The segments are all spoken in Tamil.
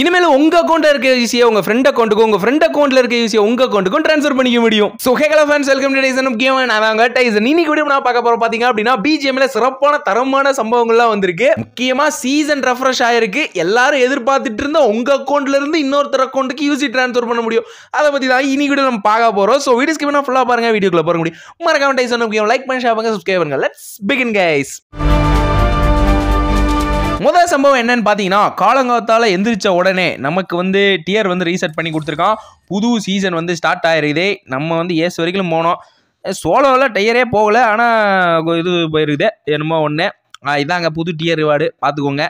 இனிமேல் உங்கள் அக்கௌண்ட்டில் இருக்க யூசியை உங்கள் ஃப்ரெண்ட் அக்கௌண்ட்டுக்கும் உங்கள் ஃப்ரெண்ட் அக்கௌண்ட்ல இருக்க யூசியை உங்கள் அக்கௌண்ட்டுக்கும் ட்ரான்ஸ்ஃபர் பண்ணிக்க முடியும் ஸோ ஹேகல ஃபேன்ஸ் வெல்கம் டு டைசன் முக்கியம் டைஸ் டைசன் இன்னைக்கு வீடியோ நான் பார்க்க போகிற பார்த்தீங்க அப்படின்னா பிஜிஎம்ல சிறப்பான தரமான சம்பவங்கள்லாம் வந்திருக்கு முக்கியமாக சீசன் ரெஃப்ரெஷ் ஆயிருக்கு எல்லாரும் எதிர்பார்த்துட்டு இருந்த உங்கள் அக்கௌண்ட்ல இருந்து இன்னொருத்தர் அக்கௌண்ட்டுக்கு யூசி ட்ரான்ஸ்ஃபர் பண்ண முடியும் அதை பற்றி தான் இனி வீடியோ நம்ம பார்க்க போகிறோம் ஸோ ஸ்கிப் பண்ணா ஃபுல்லாக பாருங்க வீடியோக்குள்ள போகிற முடியும் மறக்காம டைசன் கேம் லைக் பண்ணி ஷேர் பண்ணுங்க சப்ஸ்கிரைப் பண்ணுங்க லெட்ஸ் பிகின் கைஸ் முதல் சம்பவம் என்னன்னு பார்த்தீங்கன்னா காலங்காத்தால் எந்திரிச்ச உடனே நமக்கு வந்து டியர் வந்து ரீசெட் பண்ணி கொடுத்துருக்கான் புது சீசன் வந்து ஸ்டார்ட் ஆயிருக்குதே நம்ம வந்து ஏசு வரைக்கும் போனோம் சோலோவில் டயரே போகலை ஆனால் இது போயிருக்குது என்னமோ ஒன்று இதாங்க புது டியர் வார்டு பார்த்துக்கோங்க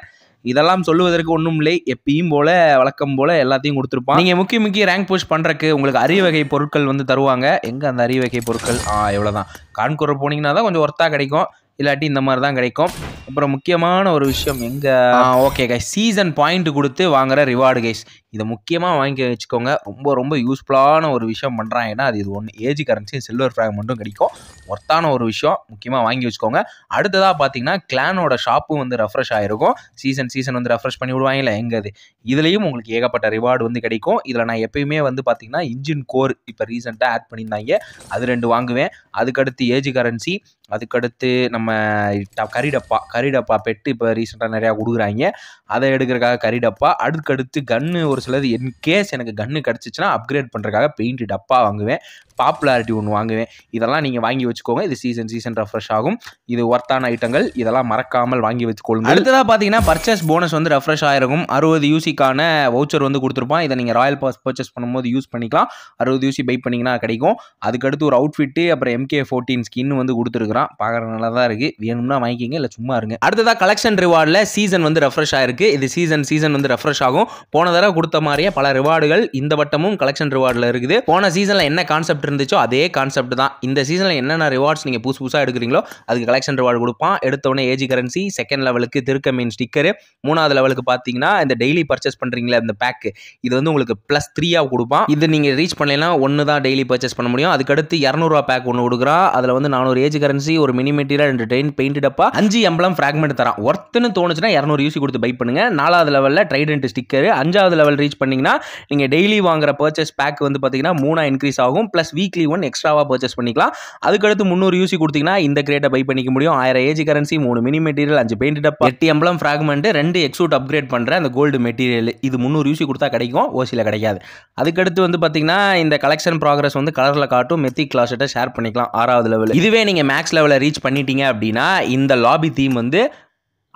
இதெல்லாம் சொல்லுவதற்கு ஒன்றும் இல்லை எப்பயும் போல் வழக்கம் போல் எல்லாத்தையும் கொடுத்துருப்பான் நீங்கள் முக்கிய முக்கிய ரேங்க் புஷ் பண்ணுறக்கு உங்களுக்கு அரிய வகை பொருட்கள் வந்து தருவாங்க எங்கே அந்த அரிய வகை பொருட்கள் ஆ தான் கான்குரர் போனீங்கன்னா தான் கொஞ்சம் ஒர்த்தாக கிடைக்கும் இல்லாட்டி இந்த மாதிரி தான் கிடைக்கும் அப்புறம் முக்கியமான ஒரு விஷயம் எங்கள் ஓகே கைஸ் சீசன் பாயிண்ட் கொடுத்து வாங்குற ரிவார்டு கைஸ் இதை முக்கியமாக வாங்கி வச்சுக்கோங்க ரொம்ப ரொம்ப யூஸ்ஃபுல்லான ஒரு விஷயம் பண்ணுறாங்க ஏன்னா அது இது ஒன்று ஏஜ் கரன்சியும் சில்வர் ஃப்ராக் மட்டும் கிடைக்கும் ஒர்த்தான ஒரு விஷயம் முக்கியமாக வாங்கி வச்சுக்கோங்க அடுத்ததாக பார்த்தீங்கன்னா கிளானோட ஷாப்பும் வந்து ரெஃப்ரெஷ் ஆகிருக்கும் சீசன் சீசன் வந்து ரெஃப்ரெஷ் பண்ணி விடுவாங்கல்ல எங்கே அது இதுலேயும் உங்களுக்கு ஏகப்பட்ட ரிவார்டு வந்து கிடைக்கும் இதில் நான் எப்பயுமே வந்து பார்த்தீங்கன்னா இன்ஜின் கோர் இப்போ ரீசெண்டாக ஆட் பண்ணியிருந்தாங்க அது ரெண்டு வாங்குவேன் அதுக்கடுத்து ஏஜ் கரன்சி அதுக்கடுத்து நம்ம நம்ம கறி டப்பா கறி டப்பா பெட்டு இப்போ ரீசெண்டாக நிறையா கொடுக்குறாங்க அதை எடுக்கிறக்காக கறி டப்பா அடுக்கடுத்து கன்று ஒரு சிலது என் கேஸ் எனக்கு கன்று கிடச்சிச்சின்னா அப்கிரேட் பண்ணுறக்காக பெயிண்ட் டப்பா வாங்குவேன் பாப்புலாரிட்டி ஒன்று வாங்குவேன் இதெல்லாம் நீங்கள் வாங்கி வச்சுக்கோங்க இது சீசன் சீசன் ரெஃப்ரெஷ் ஆகும் இது ஒர்த்தான ஐட்டங்கள் இதெல்லாம் மறக்காமல் வாங்கி வச்சுக்கொள்ளுங்க அடுத்ததாக பார்த்தீங்கன்னா பர்ச்சேஸ் போனஸ் வந்து ரெஃப்ரெஷ் ஆகிருக்கும் அறுபது யூசிக்கான வவுச்சர் வந்து கொடுத்துருப்பான் இதை நீங்கள் ராயல் பாஸ் பர்ச்சேஸ் பண்ணும்போது யூஸ் பண்ணிக்கலாம் அறுபது யூசி பை பண்ணிங்கன்னா கிடைக்கும் அதுக்கடுத்து ஒரு அவுட்ஃபிட்டு அப்புறம் எம்கே ஃபோர்டீன் ஸ்கின் வந்து கொடுத்துருக்குறான் பார்க்குற நல்லா தான் இருக்குது இருக்கு வேணும்னா வாங்கிக்கிங்க இல்லை சும்மா இருங்க அடுத்ததாக கலெக்ஷன் ரிவார்டில் சீசன் வந்து ரெஃப்ரெஷ் ஆயிருக்கு இது சீசன் சீசன் வந்து ரெஃப்ரெஷ் ஆகும் போன தடவை கொடுத்த மாதிரியே பல ரிவார்டுகள் இந்த வட்டமும் கலெக்ஷன் ரிவார்டில் இருக்குது போன சீசனில் என்ன கான்செப்ட் இருந்துச்சோ அதே கான்செப்ட் தான் இந்த சீசனில் என்னென்ன ரிவார்ட்ஸ் நீங்கள் புதுசு புதுசாக எடுக்கிறீங்களோ அதுக்கு கலெக்ஷன் ரிவார்டு கொடுப்பான் எடுத்தோடனே ஏஜி கரன்சி செகண்ட் லெவலுக்கு திருக்க மீன் ஸ்டிக்கரு மூணாவது லெவலுக்கு பார்த்தீங்கன்னா இந்த டெய்லி பர்ச்சேஸ் பண்ணுறீங்களே இந்த பேக்கு இது வந்து உங்களுக்கு ப்ளஸ் த்ரீயாக கொடுப்பான் இது நீங்கள் ரீச் பண்ணலைன்னா ஒன்று தான் டெய்லி பர்ச்சேஸ் பண்ண முடியும் அதுக்கடுத்து இரநூறுவா பேக் ஒன்று கொடுக்குறான் அதில் வந்து நானூறு ஏஜ் கரன்சி ஒரு மினி மெட்டீரியல் ஒரு ட்ரெயின் அஞ்சு எம்பளம் ஃப்ராக்மெண்ட் தரான் ஒர்த்துன்னு தோணுச்சுன்னா இரநூறு யூசி கொடுத்து பை பண்ணுங்க நாலாவது லெவலில் ட்ரைடன்ட் ஸ்டிக்கர் அஞ்சாவது லெவல் ரீச் பண்ணிங்கன்னா நீங்கள் டெய்லி வாங்குற பர்ச்சேஸ் பேக் வந்து பார்த்தீங்கன்னா மூணாக இன்க்ரீஸ் ஆகும் ப்ளஸ் வீக்லி ஒன் எக்ஸ்ட்ராவாக பர்ச்சேஸ் பண்ணிக்கலாம் அதுக்கடுத்து முந்நூறு யூசி கொடுத்தீங்கன்னா இந்த கிரேட்டை பை பண்ணிக்க முடியும் ஆயிரம் ஏஜி கரன்சி மூணு மினி மெட்டீரியல் அஞ்சு பெயிண்டட் அப்பா எட்டு எம்பளம் ஃப்ராக்மெண்ட் ரெண்டு எக்ஸூட் அப்கிரேட் பண்ணுற அந்த கோல்டு மெட்டீரியல் இது முந்நூறு யூசி கொடுத்தா கிடைக்கும் ஓசியில் கிடைக்காது அதுக்கடுத்து வந்து பார்த்தீங்கன்னா இந்த கலெக்ஷன் ப்ராக்ரஸ் வந்து கலரில் காட்டும் மெத்திக் கிளாஸ்கிட்ட ஷேர் பண்ணிக்கலாம் ஆறாவது லெவல் இதுவே நீங்கள் மேக்ஸ் லெவலில் ரீச் பண்ணிட்டீங்க அப்படின்னா இந்த லாபி தீம் வந்து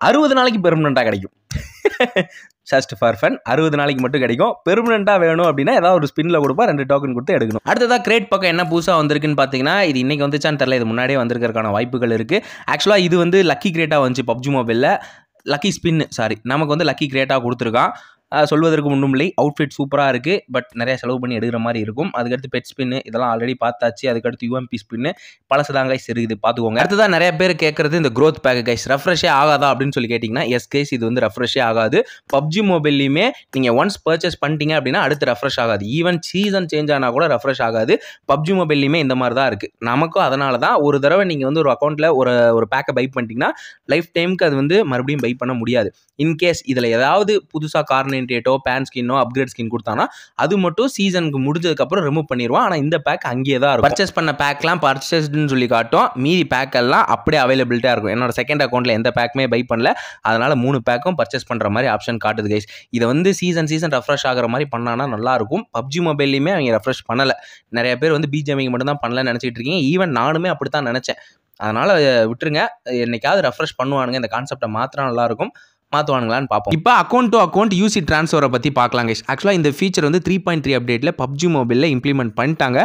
அறுபது நாளைக்கு பெர்மனண்டாக கிடைக்கும் ஜஸ்ட் ஃபார் ஃபன் அறுபது நாளைக்கு மட்டும் கிடைக்கும் பெர்மனெண்ட்டாக வேணும் அப்படின்னா ஏதாவது ஒரு ஸ்பின்னில் கொடுப்பா ரெண்டு டோக்கன் கொடுத்து எடுக்கணும் அடுத்ததாக கிரேட் பக்கம் என்ன புதுசாக வந்திருக்குன்னு பார்த்தீங்கன்னா இது இன்றைக்கி வந்துச்சான்னு தெரியல இது முன்னாடியே வந்திருக்கிறதுக்கான வாய்ப்புகள் இருக்குது ஆக்சுவலாக இது வந்து லக்கி கிரேட்டாக வந்துச்சு பப்ஜி மொபைலில் லக்கி ஸ்பின் சாரி நமக்கு வந்து லக்கி கிரேட்டாக கொடுத்துருக்கான் சொல்வதற்கு ஒன்றும் இல்லை அவுட்ஃபிட் சூப்பராக இருக்குது பட் நிறையா செலவு பண்ணி எடுக்கிற மாதிரி இருக்கும் அதுக்கடுத்து பெட் ஸ்பின்னு இதெல்லாம் ஆல்ரெடி பார்த்தாச்சு அதுக்கடுத்து யூஎம்பி ஸ்பின்னு பழசு தான் கைஸ் இருக்குது பார்த்துக்கோங்க அடுத்ததான் நிறைய பேர் கேட்குறது இந்த க்ரோத் பேக் கைஸ் ரெஃப்ரெஷ்ஷே ஆகாதா அப்படின்னு சொல்லி கேட்டிங்கன்னா எஸ் கைஸ் இது வந்து ரெஃப்ரெஷ்ஷே ஆகாது பப்ஜி மொபைல்லையுமே நீங்கள் ஒன்ஸ் பர்ச்சேஸ் பண்ணிட்டீங்க அப்படின்னா அடுத்து ரெஃப்ரெஷ் ஆகாது ஈவன் சீசன் சேஞ்ச் ஆனால் கூட ரெஃப்ரெஷ் ஆகாது பப்ஜி மொபைல்லையுமே இந்த மாதிரி தான் இருக்குது நமக்கும் அதனால தான் ஒரு தடவை நீங்கள் வந்து ஒரு அக்கௌண்ட்டில் ஒரு ஒரு பேக்கை பை பண்ணிட்டீங்கன்னா லைஃப் டைமுக்கு அது வந்து மறுபடியும் பை பண்ண முடியாது இன்கேஸ் இதில் ஏதாவது புதுசாக காரணம் சாலினியேட்டோ பேன் ஸ்கின்னோ அப்கிரேட் ஸ்கின் கொடுத்தானா அது மட்டும் சீசனுக்கு முடிஞ்சதுக்கப்புறம் ரிமூவ் பண்ணிடுவான் ஆனால் இந்த பேக் அங்கேயே தான் இருக்கும் பர்ச்சேஸ் பண்ண பேக்லாம் பர்ச்சேஸ்டுன்னு சொல்லி காட்டும் மீதி பேக் எல்லாம் அப்படியே அவைலபிலிட்டியாக இருக்கும் என்னோட செகண்ட் அக்கௌண்ட்டில் எந்த பேக்குமே பை பண்ணல அதனால் மூணு பேக்கும் பர்ச்சேஸ் பண்ணுற மாதிரி ஆப்ஷன் காட்டுது கைஸ் இதை வந்து சீசன் சீசன் ரெஃப்ரெஷ் ஆகிற மாதிரி பண்ணானா நல்லாயிருக்கும் பப்ஜி மொபைல்லையுமே அவங்க ரெஃப்ரெஷ் பண்ணலை நிறைய பேர் வந்து பிஜேமிக்கு மட்டும் தான் பண்ணலன்னு நினச்சிட்டு இருக்கீங்க ஈவன் நானுமே அப்படி தான் நினச்சேன் அதனால் விட்டுருங்க என்னைக்காவது ரெஃப்ரெஷ் பண்ணுவானுங்க இந்த கான்செப்டை மாத்திரம் நல்லாயிருக்கும் மாற்றுவானுங்களான்னு பார்ப்போம் இப்போ அக்கௌண்ட் டு அக்கௌண்ட் யூசி ட்ரான்ஸ்ஃபரை பற்றி பார்க்கலாம் கைஸ் ஆக்சுவலாக இந்த ஃபீச்சர் வந்து த்ரீ பாயிண்ட் த்ரீ அப்டேட்டில் பப்ஜி மொபைலில் இம்ப்ளிமெண்ட் பண்ணிட்டாங்க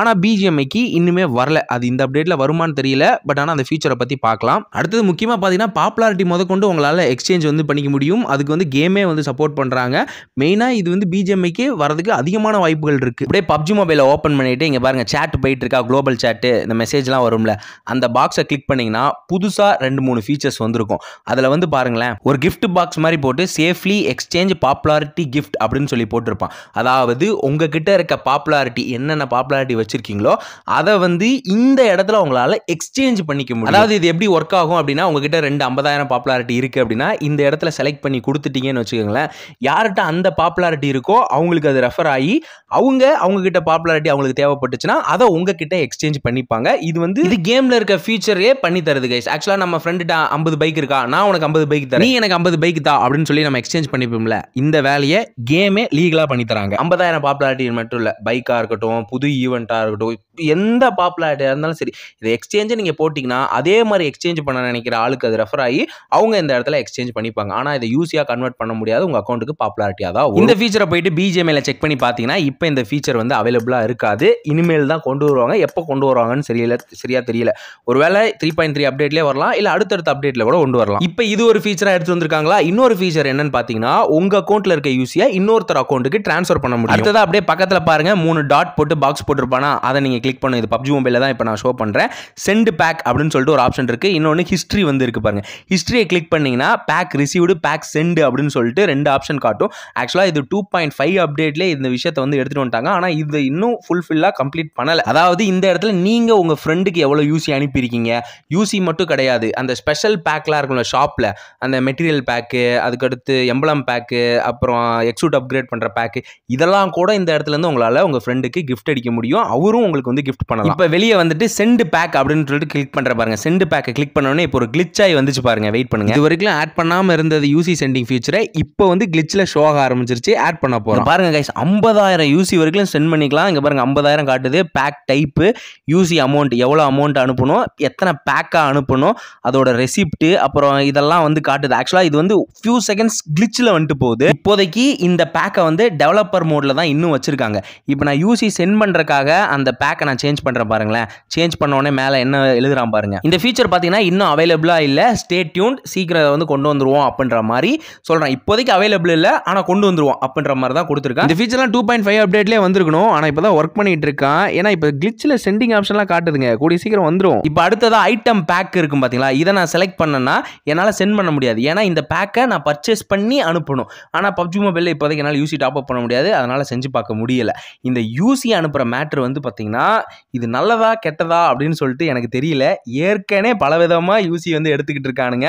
ஆனால் பிஜிஎம்ஐக்கு இன்னுமே வரல அது இந்த அப்டேட்டில் வருமானு தெரியல பட் ஆனால் அந்த ஃபீச்சரை பற்றி பார்க்கலாம் அடுத்தது முக்கியமாக பார்த்தீங்கன்னா பாப்புலாரிட்டி முத கொண்டு உங்களால் எக்ஸ்சேஞ்ச் வந்து பண்ணிக்க முடியும் அதுக்கு வந்து கேமே வந்து சப்போர்ட் பண்ணுறாங்க மெயினாக இது வந்து பிஜிஎம்ஐக்கு வரதுக்கு அதிகமான வாய்ப்புகள் இருக்குது அப்படியே பப்ஜி மொபைலை ஓப்பன் பண்ணிவிட்டு இங்கே பாருங்கள் சேட் போயிட்டு இருக்கா குளோபல் சேட்டு இந்த மெசேஜ்லாம் வரும்ல அந்த பாக்ஸை கிளிக் பண்ணிங்கன்னா புதுசாக ரெண்டு மூணு ஃபீச்சர்ஸ் வந்திருக்கும் அதில் வந்து பாருங்களேன் ஒரு கிஃப்ட் கிஃப்ட் பாக்ஸ் மாதிரி போட்டு சேஃப்லி எக்ஸ்சேஞ்ச் பாப்புலாரிட்டி கிஃப்ட் அப்படின்னு சொல்லி போட்டிருப்பான் அதாவது உங்ககிட்ட இருக்க பாப்புலாரிட்டி என்னென்ன பாப்புலாரிட்டி வச்சுருக்கீங்களோ அதை வந்து இந்த இடத்துல உங்களால் எக்ஸ்சேஞ்ச் பண்ணிக்க முடியும் அதாவது இது எப்படி ஒர்க் ஆகும் அப்படின்னா உங்ககிட்ட ரெண்டு ஐம்பதாயிரம் பாப்புலாரிட்டி இருக்குது அப்படின்னா இந்த இடத்துல செலக்ட் பண்ணி கொடுத்துட்டீங்கன்னு வச்சுக்கோங்களேன் யார்கிட்ட அந்த பாப்புலாரிட்டி இருக்கோ அவங்களுக்கு அது ரெஃபர் ஆகி அவங்க கிட்ட பாப்புலாரிட்டி அவங்களுக்கு தேவைப்பட்டுச்சுன்னா அதை உங்ககிட்ட எக்ஸ்சேஞ்ச் பண்ணிப்பாங்க இது வந்து இது கேமில் இருக்க ஃபியூச்சரே பண்ணி தருது கைஸ் ஆக்சுவலாக நம்ம ஃப்ரெண்டு ஐம்பது பைக் இருக்கா நான் உனக்கு ஐம்பது பைக் தரேன் நீ எனக்கு ஐம்பது பைக் தான் அப்படின்னு சொல்லி நம்ம எக்ஸ்சேஞ்ச் பண்ணிப்போம்ல இந்த வேலையை கேமே லீகலாக பண்ணி தராங்க ஐம்பதாயிரம் பாப்புலாரிட்டி மட்டும் இல்லை பைக்காக இருக்கட்டும் புது ஈவெண்ட்டாக இருக்கட்டும் எந்த பாப்புலாரிட்டியாக இருந்தாலும் சரி இது எக்ஸ்சேஞ்சை நீங்கள் போட்டிங்கன்னா அதே மாதிரி எக்ஸ்சேஞ்ச் பண்ண நினைக்கிற ஆளுக்கு அது ரெஃபர் ஆகி அவங்க இந்த இடத்துல எக்ஸ்சேஞ்ச் பண்ணிப்பாங்க ஆனால் இதை யூஸியாக கன்வெர்ட் பண்ண முடியாது உங்கள் அக்கௌண்ட்டுக்கு பாப்புலாரிட்டியாக தான் இந்த ஃபீச்சரை போயிட்டு பிஜேமேல செக் பண்ணி பார்த்தீங்கன்னா இப்போ இந்த ஃபீச்சர் வந்து அவைலபிளாக இருக்காது இனிமேல் தான் கொண்டு வருவாங்க எப்போ கொண்டு வருவாங்கன்னு சரியில்ல சரியாக தெரியல ஒருவேளை த்ரீ பாயிண்ட் த்ரீ அப்டேட்லேயே வரலாம் இல்லை அடுத்தடுத்த அப்டேட்டில் கூட கொண்டு வரலாம் இப்போ இது ஒரு ஃபீச்சராக எடுத்து வந்திருக்காங்களா இன்னொரு ஃபீச்சர் என்னன்னு பார்த்தீங்கன்னா உங்கள் அக்கௌண்ட்டில் இருக்க யூஸியாக இன்னொருத்தர் அக்கௌண்ட்டுக்கு ட்ரான்ஸ்ஃபர் பண்ண முடியும் அடுத்ததான் அப்படியே பக்கத்தில் பாருங்கள் மூணு டாட் போட்டு பாக்ஸ் போட்டிருப்பானா அதை நீங்கள் நீங்கள் கிளிக் பண்ணும் இது பப்ஜி மொபைலில் தான் இப்போ நான் ஷோ பண்ணுறேன் சென்ட் பேக் அப்படின்னு சொல்லிட்டு ஒரு ஆப்ஷன் இருக்குது இன்னொன்று ஹிஸ்ட்ரி வந்து இருக்குது பாருங்கள் ஹிஸ்ட்ரியை கிளிக் பண்ணிங்கன்னா பேக் ரிசீவ்டு பேக் சென்ட் அப்படின்னு சொல்லிட்டு ரெண்டு ஆப்ஷன் காட்டும் ஆக்சுவலாக இது டூ பாயிண்ட் ஃபைவ் அப்டேட்லேயே இந்த விஷயத்தை வந்து எடுத்துகிட்டு வந்துட்டாங்க ஆனால் இது இன்னும் ஃபுல்ஃபில்லாக கம்ப்ளீட் பண்ணலை அதாவது இந்த இடத்துல நீங்கள் உங்கள் ஃப்ரெண்டுக்கு எவ்வளோ யூசி அனுப்பியிருக்கீங்க யூசி மட்டும் கிடையாது அந்த ஸ்பெஷல் பேக்லாம் இருக்கும்ல ஷாப்பில் அந்த மெட்டீரியல் பேக்கு அதுக்கடுத்து எம்பளம் பேக்கு அப்புறம் எக்ஸூட் அப்கிரேட் பண்ணுற பேக்கு இதெல்லாம் கூட இந்த இடத்துலேருந்து உங்களால் உங்கள் ஃப்ரெண்டுக்கு கிஃப்ட் அடிக்க முடியும் அவரும் உங்களுக்கு வந்து கிஃப்ட் பண்ணலாம் இப்போ வெளியே வந்துட்டு சென்ட் பேக் அப்படின்னு சொல்லிட்டு கிளிக் பண்ணுற பாருங்க சென்ட் பேக்கை கிளிக் பண்ணோடனே இப்போ ஒரு கிளிச் ஆகி வந்துச்சு பாருங்க வெயிட் பண்ணுங்க இது வரைக்கும் ஆட் பண்ணாமல் இருந்தது யூசி சென்டிங் ஃபியூச்சரை இப்போ வந்து கிளிச்சில் ஷோ ஆக ஆரம்பிச்சிருச்சு ஆட் பண்ண போகிறோம் பாருங்க கைஸ் ஐம்பதாயிரம் யூசி வரைக்கும் சென்ட் பண்ணிக்கலாம் இங்கே பாருங்க ஐம்பதாயிரம் காட்டுது பேக் டைப்பு யூசி அமௌண்ட் எவ்வளோ அமௌண்ட் அனுப்பணும் எத்தனை பேக்காக அனுப்பணும் அதோட ரெசிப்ட் அப்புறம் இதெல்லாம் வந்து காட்டுது ஆக்சுவலாக இது வந்து ஃபியூ செகண்ட்ஸ் கிளிச்சில் வந்துட்டு போகுது இப்போதைக்கு இந்த பேக்கை வந்து டெவலப்பர் மோடில் தான் இன்னும் வச்சுருக்காங்க இப்போ நான் யூசி சென்ட் பண்ணுறக்காக அந்த பேக்கை பேக்கை நான் சேஞ்ச் பண்ணுறேன் பாருங்களேன் சேஞ்ச் பண்ண உடனே மேலே என்ன எழுதுறான் பாருங்க இந்த ஃபீச்சர் பார்த்தீங்கன்னா இன்னும் அவைலபிளாக இல்லை ஸ்டே டியூன் சீக்கிரம் வந்து கொண்டு வந்துருவோம் அப்படின்ற மாதிரி சொல்கிறேன் இப்போதைக்கு அவைலபிள் இல்லை ஆனால் கொண்டு வந்துருவோம் அப்படின்ற மாதிரி தான் கொடுத்துருக்கேன் இந்த ஃபீச்சர்லாம் டூ பாயிண்ட் ஃபைவ் அப்டேட்லேயே வந்திருக்கணும் ஆனால் இப்போ தான் ஒர்க் பண்ணிட்டு இருக்கான் ஏன்னா இப்போ கிளிச்சில் சென்டிங் ஆப்ஷன்லாம் காட்டுதுங்க கூடிய சீக்கிரம் வந்துடும் இப்போ அடுத்ததாக ஐட்டம் பேக் இருக்கும் பார்த்தீங்களா இதை நான் செலக்ட் பண்ணேன்னா என்னால் சென்ட் பண்ண முடியாது ஏன்னா இந்த பேக்கை நான் பர்ச்சேஸ் பண்ணி அனுப்பணும் ஆனால் பப்ஜி மொபைலில் இப்போதைக்கு என்னால் யூசி டாப் அப் பண்ண முடியாது அதனால் செஞ்சு பார்க்க முடியலை இந்த யூசி அனுப்புகிற மேட்ரு வந்து பார்த்தீங்கன்னா ஆனால் இது நல்லதா கெட்டதா அப்படின்னு சொல்லிட்டு எனக்கு தெரியல ஏற்கனவே பலவிதமாக யூசி வந்து எடுத்துக்கிட்டு இருக்கானுங்க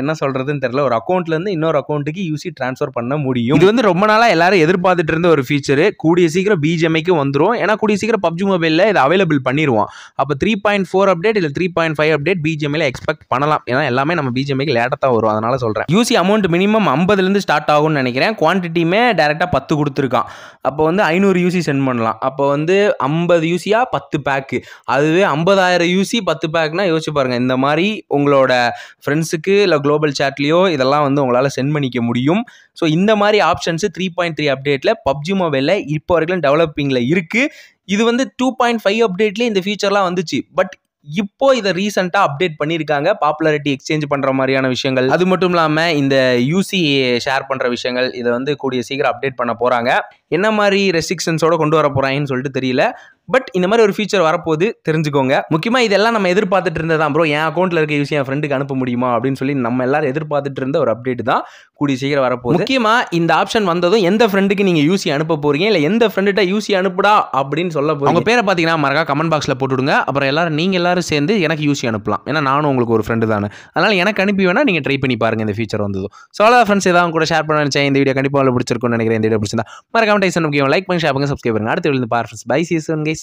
என்ன சொல்கிறதுன்னு தெரில ஒரு அக்கௌண்ட்லேருந்து இன்னொரு அக்கௌண்ட்டுக்கு யூசி ட்ரான்ஸ்ஃபர் பண்ண முடியும் இது வந்து ரொம்ப நாளாக எல்லாரும் எதிர்பார்த்துட்டு இருந்த ஒரு ஃபீச்சர் கூடிய சீக்கிரம் பிஜிஎம்ஐக்கு வந்துடும் ஏன்னா கூடிய சீக்கிரம் பப்ஜி மொபைலில் இது அவைலபிள் பண்ணிடுவோம் அப்போ த்ரீ பாயிண்ட் ஃபோர் அப்டேட் இல்லை த்ரீ பாயிண்ட் ஃபைவ் அப்டேட் பிஜிஎம்ஐயில் எக்ஸ்பெக்ட் பண்ணலாம் ஏன்னா எல்லாமே நம்ம பிஜிஎம்ஐக்கு லேட்டாக தான் வரும் அதனால் சொல்கிறேன் யூசி அமௌண்ட் மினிமம் இருந்து ஸ்டார்ட் ஆகும்னு நினைக்கிறேன் குவான்டிட்டியுமே டேரெக்டாக பத்து கொடுத்துருக்கான் அப்போ வந்து ஐநூறு யூசி சென்ட் பண்ணலாம் அப்போ வந்து ஐம்பது யூசியாக பத்து பேக்கு அதுவே ஐம்பதாயிரம் யூசி பத்து பேக்னா யோசிச்சு பாருங்கள் இந்த மாதிரி உங்களோட ஃப்ரெண்ட்ஸுக்கு இல்லை இல்லை குளோபல் சாட்லேயோ இதெல்லாம் வந்து உங்களால் சென்ட் பண்ணிக்க முடியும் ஸோ இந்த மாதிரி ஆப்ஷன்ஸு த்ரீ பாயிண்ட் த்ரீ அப்டேட்டில் பப்ஜி மொபைலில் இப்போ வரைக்கும் டெவலப்பிங்கில் இருக்குது இது வந்து டூ பாயிண்ட் ஃபைவ் அப்டேட்லேயே இந்த ஃபீச்சர்லாம் வந்துச்சு பட் இப்போ இதை ரீசெண்டாக அப்டேட் பண்ணியிருக்காங்க பாப்புலாரிட்டி எக்ஸ்சேஞ்ச் பண்ணுற மாதிரியான விஷயங்கள் அது மட்டும் இல்லாமல் இந்த யூசி ஷேர் பண்ணுற விஷயங்கள் இதை வந்து கூடிய சீக்கிரம் அப்டேட் பண்ண போகிறாங்க என்ன மாதிரி ரெஸ்ட்ரிக்ஷன்ஸோடு கொண்டு வர போகிறாங்கன்னு சொல்லிட்டு தெரியல பட் இந்த மாதிரி ஒரு ஃபியூச்சர் வரப்போது தெரிஞ்சுக்கோங்க முக்கியமாக இதெல்லாம் நம்ம எதிர்பார்த்துட்டு இருந்ததான் ப்ரோ என் அக்கௌண்ட்டில் இருக்க யூஸ் என் ஃப்ரெண்டுக்கு அனுப்ப முடியுமா அப்படின்னு சொல்லி நம்ம எல்லாரும் எதிர்பார்த்துட்டு இருந்த ஒரு அப்டேட் தான் கூடிய சீக்கிரம் வரப்போகுது முக்கியமாக இந்த ஆப்ஷன் வந்ததும் எந்த ஃப்ரெண்டுக்கு நீங்கள் யூசி அனுப்ப போகிறீங்க இல்லை எந்த ஃப்ரெண்டுகிட்ட யூசி அனுப்புடா அப்படின்னு சொல்ல போகிறோம் உங்கள் பேரை பார்த்தீங்கன்னா மறக்கா கமெண்ட் பாக்ஸில் போட்டுவிடுங்க அப்புறம் எல்லாரும் நீங்கள் எல்லாரும் சேர்ந்து எனக்கு யூசி அனுப்பலாம் ஏன்னா நானும் உங்களுக்கு ஒரு ஃப்ரெண்டு தானே அதனால் எனக்கு அனுப்பி வேணால் நீங்கள் ட்ரை பண்ணி பாருங்கள் இந்த ஃபியூச்சர் வந்ததும் ஸோ ஃப்ரெண்ட்ஸ் ஏதாவது கூட ஷேர் பண்ண நினச்சேன் இந்த வீடியோ கண்டிப்பாக பிடிச்சிருக்கும்னு நினைக்கிறேன் இந்த வீடியோ பிடிச்சிருந்தா மறக்காம டைசன் முக்கியம் லைக் பண்ணி ஷேர் பண்ணுங்க சப்ஸ்கிரைப் பண்ணுங்க அடுத்து விழுந்து பார் பை சீசன்